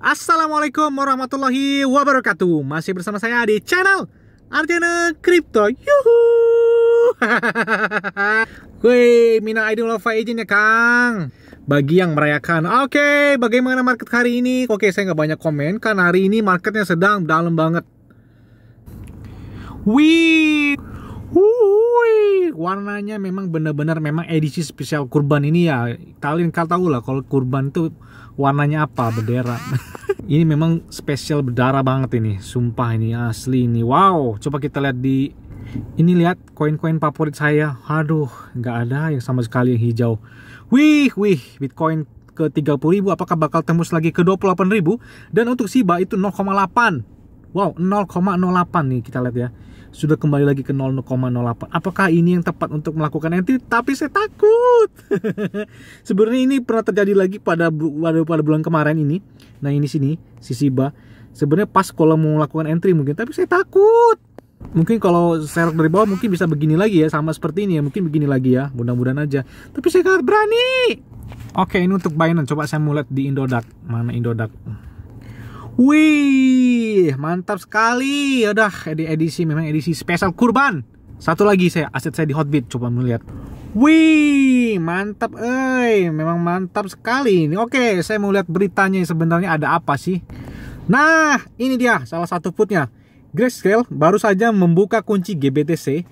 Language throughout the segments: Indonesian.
Assalamualaikum warahmatullahi wabarakatuh Masih bersama saya di channel Artiana Crypto Yuhu Wey, mina idol Lofa izin ya Kang bagi yang merayakan. Oke, okay, bagaimana market hari ini? Oke, okay, saya nggak banyak komen karena hari ini marketnya sedang dalam banget. Wih, Wuhuu warnanya memang benar-benar memang edisi spesial kurban ini ya kalian kan tahu lah kalau kurban tuh warnanya apa bendera ini memang spesial berdarah banget ini sumpah ini asli ini wow coba kita lihat di ini lihat koin-koin favorit saya aduh nggak ada yang sama sekali yang hijau wih wih bitcoin ke ribu apakah bakal tembus lagi ke ribu dan untuk Shiba itu 0,8 Wow, 0,08 nih kita lihat ya. Sudah kembali lagi ke 0,08. Apakah ini yang tepat untuk melakukan entry? Tapi saya takut. Sebenarnya ini pernah terjadi lagi pada pada, pada bulan kemarin ini. Nah, ini sini sisi ba. Sebenarnya pas kalau mau melakukan entry mungkin, tapi saya takut. Mungkin kalau serok dari bawah mungkin bisa begini lagi ya, sama seperti ini ya. Mungkin begini lagi ya, mudah-mudahan aja. Tapi saya nggak berani. Oke, ini untuk Binance. Coba saya mulai di Indodax. Mana Indodax? Wih, mantap sekali. Udah, edisi memang edisi spesial kurban. Satu lagi saya aset saya di Hotbit coba melihat. Wih, mantap eh memang mantap sekali ini. Oke, saya mau lihat beritanya sebenarnya ada apa sih. Nah, ini dia salah satu putnya. Grayscale baru saja membuka kunci GBTC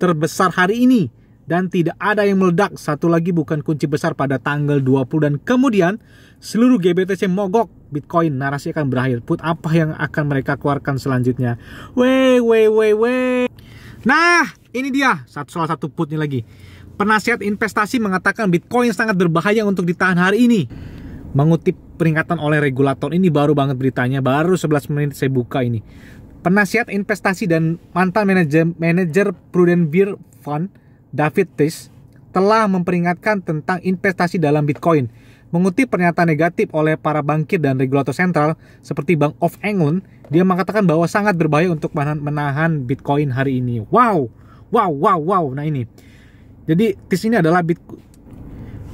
terbesar hari ini dan tidak ada yang meledak. Satu lagi bukan kunci besar pada tanggal 20 dan kemudian seluruh GBTC mogok Bitcoin narasi akan berakhir. Put apa yang akan mereka keluarkan selanjutnya? Wey, wey, wey, wey. Nah, ini dia satu salah satu putnya lagi. Penasihat investasi mengatakan Bitcoin sangat berbahaya untuk ditahan hari ini. Mengutip peringatan oleh regulator ini baru banget beritanya, baru 11 menit saya buka ini. Penasihat investasi dan mantan manajer manajer Prudent Beer Fund David Tis, telah memperingatkan tentang investasi dalam Bitcoin, mengutip pernyataan negatif oleh para bankir dan regulator sentral seperti Bank of England, dia mengatakan bahwa sangat berbahaya untuk menahan Bitcoin hari ini. Wow, wow, wow, wow. Nah ini, jadi tis ini adalah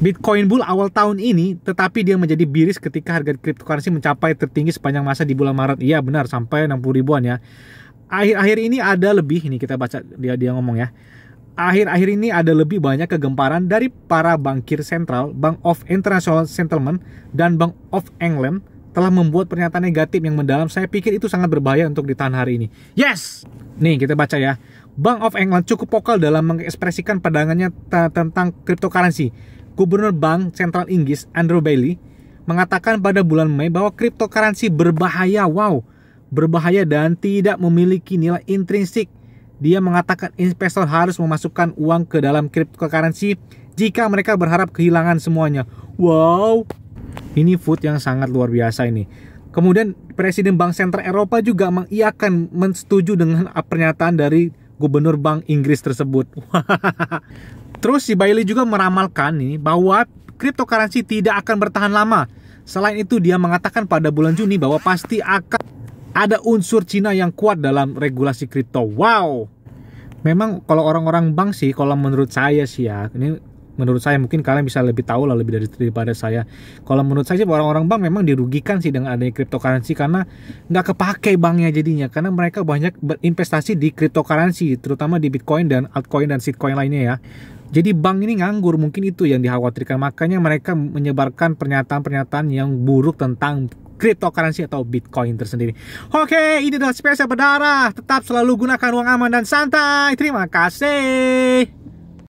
Bitcoin bull awal tahun ini, tetapi dia menjadi biris ketika harga cryptocurrency mencapai tertinggi sepanjang masa di bulan Maret. Iya benar, sampai 60 ribuan ya. Akhir-akhir ini ada lebih, ini kita baca dia dia ngomong ya akhir-akhir ini ada lebih banyak kegemparan dari para bankir sentral, Bank of International Settlement, dan Bank of England telah membuat pernyataan negatif yang mendalam. Saya pikir itu sangat berbahaya untuk ditahan hari ini. Yes! Nih, kita baca ya. Bank of England cukup vokal dalam mengekspresikan pandangannya tentang cryptocurrency. Gubernur Bank Sentral Inggris, Andrew Bailey, mengatakan pada bulan Mei bahwa cryptocurrency berbahaya. Wow! Berbahaya dan tidak memiliki nilai intrinsik dia mengatakan investor harus memasukkan uang ke dalam cryptocurrency jika mereka berharap kehilangan semuanya. Wow, ini food yang sangat luar biasa ini. Kemudian Presiden Bank Sentral Eropa juga mengiakan mensetuju dengan pernyataan dari Gubernur Bank Inggris tersebut. Terus si Bailey juga meramalkan nih bahwa cryptocurrency tidak akan bertahan lama. Selain itu dia mengatakan pada bulan Juni bahwa pasti akan ada unsur Cina yang kuat dalam regulasi kripto. Wow. Memang kalau orang-orang bank sih, kalau menurut saya sih ya, ini menurut saya mungkin kalian bisa lebih tahu lah lebih dari daripada saya kalau menurut saya sih orang-orang bank memang dirugikan sih dengan adanya cryptocurrency karena nggak kepake banknya jadinya karena mereka banyak berinvestasi di cryptocurrency terutama di bitcoin dan altcoin dan shitcoin lainnya ya jadi bank ini nganggur mungkin itu yang dikhawatirkan makanya mereka menyebarkan pernyataan-pernyataan yang buruk tentang cryptocurrency atau bitcoin tersendiri. Oke, ini adalah spesial berdarah. Tetap selalu gunakan uang aman dan santai. Terima kasih.